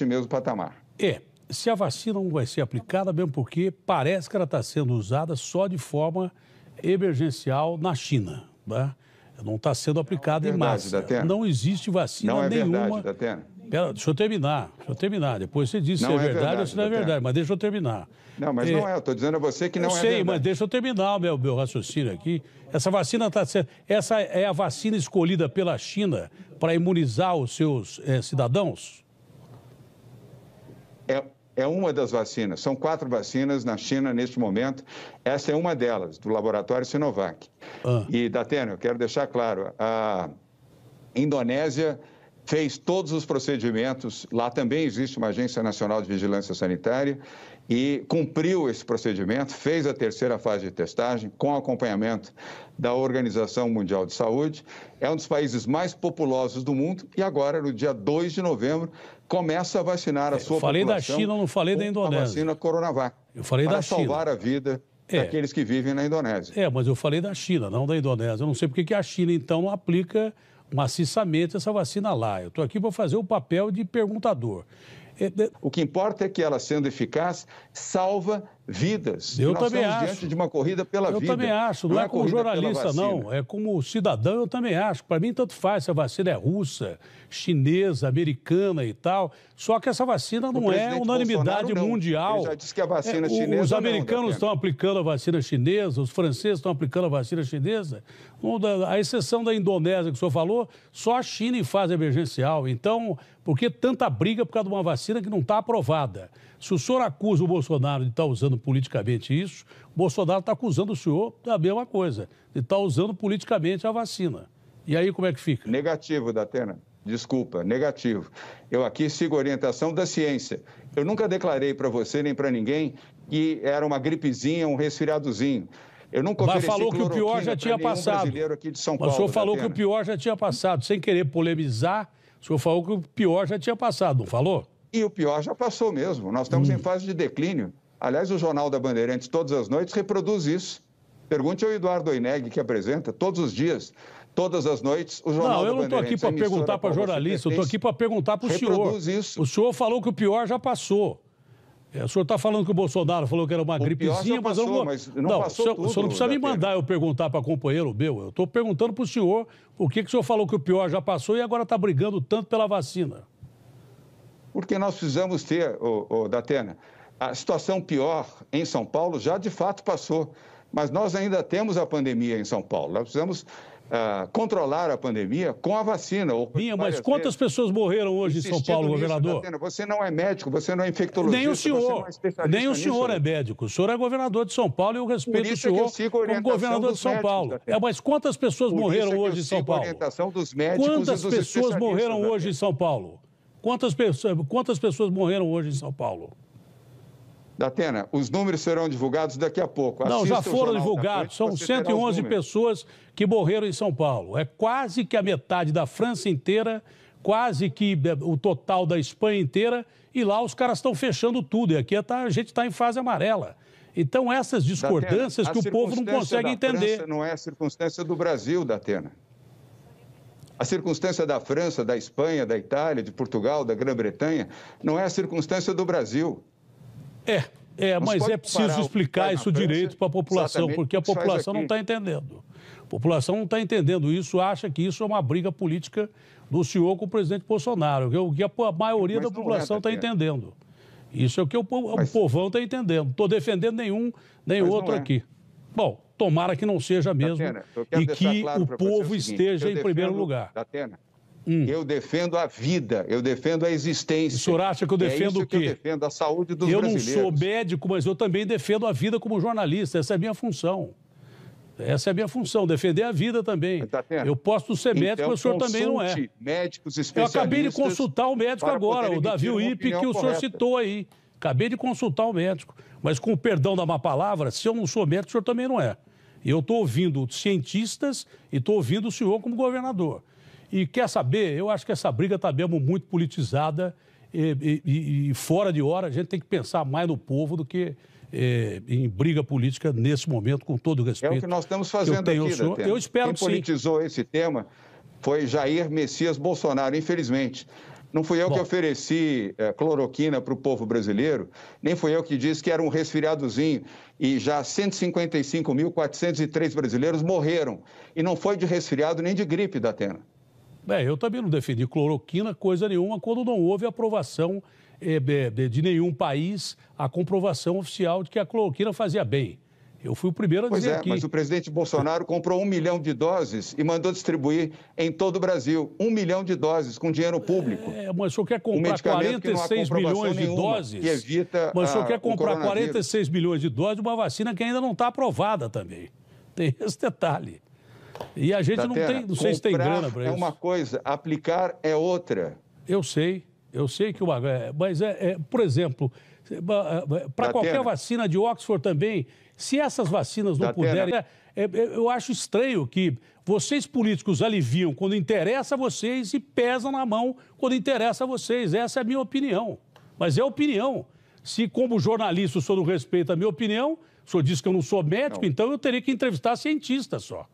neste mesmo patamar. É, se a vacina não vai ser aplicada, mesmo porque parece que ela está sendo usada só de forma emergencial na China. Né? Não está sendo é aplicada é verdade, em massa. Datena. Não existe vacina não é nenhuma. Verdade, Pera, deixa eu terminar, deixa eu terminar. Depois você diz não se é, é verdade, verdade, ou se não é verdade, mas deixa eu terminar. Não, mas é, não é, eu estou dizendo a você que não eu é sei, verdade. mas deixa eu terminar o meu, meu raciocínio aqui. Essa vacina está sendo. Essa é a vacina escolhida pela China para imunizar os seus eh, cidadãos? é, é uma das vacinas. São quatro vacinas na China neste momento. Essa é uma delas, do laboratório Sinovac. Ah. E, Datena, eu quero deixar claro: a Indonésia fez todos os procedimentos. Lá também existe uma Agência Nacional de Vigilância Sanitária e cumpriu esse procedimento, fez a terceira fase de testagem com acompanhamento da Organização Mundial de Saúde. É um dos países mais populosos do mundo e agora, no dia 2 de novembro, começa a vacinar a é, sua Eu falei população. Falei da China, não falei da Indonésia. A vacina Coronavac. Eu falei da China. Para salvar a vida é. daqueles que vivem na Indonésia. É, mas eu falei da China, não da Indonésia. Eu não sei por que a China, então, aplica maciçamente essa vacina lá. Eu estou aqui para fazer o papel de perguntador. É, o que importa é que ela, sendo eficaz, salva vidas. Eu nós também acho. diante de uma corrida pela eu vida. Eu também acho. Não, não é, é como jornalista, não. É como cidadão, eu também acho. Para mim, tanto faz se a vacina é russa, chinesa, americana e tal. Só que essa vacina não é unanimidade não. mundial. Ele já disse que a vacina é, chinesa. Os americanos estão aplicando a vacina chinesa, os franceses estão aplicando a vacina chinesa. A exceção da Indonésia que o senhor falou, só a China em fase emergencial. Então, por que tanta briga por causa de uma vacina que não está aprovada? Se o senhor acusa o Bolsonaro de estar tá usando politicamente isso, Bolsonaro está acusando o senhor da mesma coisa, de estar tá usando politicamente a vacina. E aí como é que fica? Negativo, Datena. Desculpa, negativo. Eu aqui sigo a orientação da ciência. Eu nunca declarei para você nem para ninguém que era uma gripezinha, um resfriadozinho. Eu nunca Mas falou que o pior já tinha passado. Aqui de São Paulo, Mas o senhor falou que o pior já tinha passado, sem querer polemizar. O senhor falou que o pior já tinha passado, não falou? E o pior já passou mesmo. Nós estamos hum. em fase de declínio. Aliás, o Jornal da Bandeirantes, todas as noites, reproduz isso. Pergunte ao Eduardo Oineg, que apresenta é todos os dias, todas as noites, o Jornal não, da Bandeirantes. Não, eu não estou aqui para perguntar para jornalista, eu estou aqui para perguntar para o senhor. Isso. O senhor falou que o pior já passou. É, o senhor está falando que o Bolsonaro falou que era uma o gripezinha, passou, mas eu não. Mas não, não passou o, senhor, tudo, o senhor não precisa né, me mandar eu perguntar para companheiro meu. Eu estou perguntando para o senhor por que, que o senhor falou que o pior já passou e agora está brigando tanto pela vacina. Porque nós precisamos ter, o Datena, a situação pior em São Paulo já de fato passou, mas nós ainda temos a pandemia em São Paulo. Nós precisamos uh, controlar a pandemia com a vacina. Vinha mas quantas vezes. pessoas morreram hoje em São Paulo, governador? você não é médico, você não é infectologista. Nem o é senhor, é nem o senhor nisso, é médico. O senhor é governador de São Paulo e eu respeito o senhor é como governador de São Paulo. É, mas quantas pessoas morreram é hoje em São Paulo? orientação dos médicos quantas pessoas morreram hoje em São Paulo? Quantas, pessoas, quantas pessoas morreram hoje em São Paulo? Datena, os números serão divulgados daqui a pouco. Não, Assista já foram divulgados. São 111 pessoas que morreram em São Paulo. É quase que a metade da França inteira, quase que é, o total da Espanha inteira. E lá os caras estão fechando tudo. E aqui tá, a gente está em fase amarela. Então, essas discordâncias Datena, que o povo não consegue da entender. França não é a circunstância do Brasil, Datena. A circunstância da França, da Espanha, da Itália, de Portugal, da Grã-Bretanha, não é a circunstância do Brasil. É, é mas é preciso explicar isso direito para a população, porque a população não está entendendo. A população não está entendendo isso, acha que isso é uma briga política do senhor com o presidente Bolsonaro, que é o que a maioria mas da população está é, entendendo. Isso é o que o, mas... o povão está entendendo. Não estou defendendo nenhum nem mas outro é. aqui. Bom, tomara que não seja mesmo Datena, e que claro o povo o seguinte, esteja em primeiro lugar. Datena, Hum. Eu defendo a vida, eu defendo a existência. O senhor acha que eu é defendo é o quê? eu defendo a saúde dos eu brasileiros. Eu não sou médico, mas eu também defendo a vida como jornalista. Essa é a minha função. Essa é a minha função, defender a vida também. Tá eu posso ser então, médico, então, mas o senhor também não é. Médicos especialistas eu acabei de consultar o médico agora, o Davi Uip, que o senhor citou aí. Acabei de consultar o médico. Mas com o perdão da má palavra, se eu não sou médico, o senhor também não é. E eu estou ouvindo cientistas e estou ouvindo o senhor como governador. E quer saber? Eu acho que essa briga está mesmo muito politizada e, e, e, fora de hora. A gente tem que pensar mais no povo do que é, em briga política nesse momento, com todo respeito. É o que nós estamos fazendo eu aqui, senhor, Eu espero Quem que politizou sim. esse tema foi Jair Messias Bolsonaro, infelizmente. Não fui eu Bom. que ofereci é, cloroquina para o povo brasileiro, nem fui eu que disse que era um resfriadozinho. E já 155.403 brasileiros morreram. E não foi de resfriado nem de gripe, da Atena. É, eu também não defendi cloroquina, coisa nenhuma, quando não houve aprovação eh, de nenhum país a comprovação oficial de que a cloroquina fazia bem. Eu fui o primeiro a dizer pois é, aqui. Mas o presidente Bolsonaro comprou um milhão de doses e mandou distribuir em todo o Brasil. Um milhão de doses com dinheiro público. É, mas o senhor quer comprar um 46 milhões de doses? Que evita mas o senhor a, quer comprar 46 milhões de doses de uma vacina que ainda não está aprovada também. Tem esse detalhe. E a gente não tem, não sei se tem grana para isso. É uma coisa, aplicar é outra. Eu sei, eu sei que uma. É, mas, é, é por exemplo, é, para qualquer vacina de Oxford também, se essas vacinas não da puderem. É, é, é, eu acho estranho que vocês políticos aliviam quando interessa a vocês e pesam na mão quando interessa a vocês. Essa é a minha opinião. Mas é opinião. Se, como jornalista, o senhor não respeita a minha opinião, o senhor diz que eu não sou médico, não. então eu teria que entrevistar cientista só.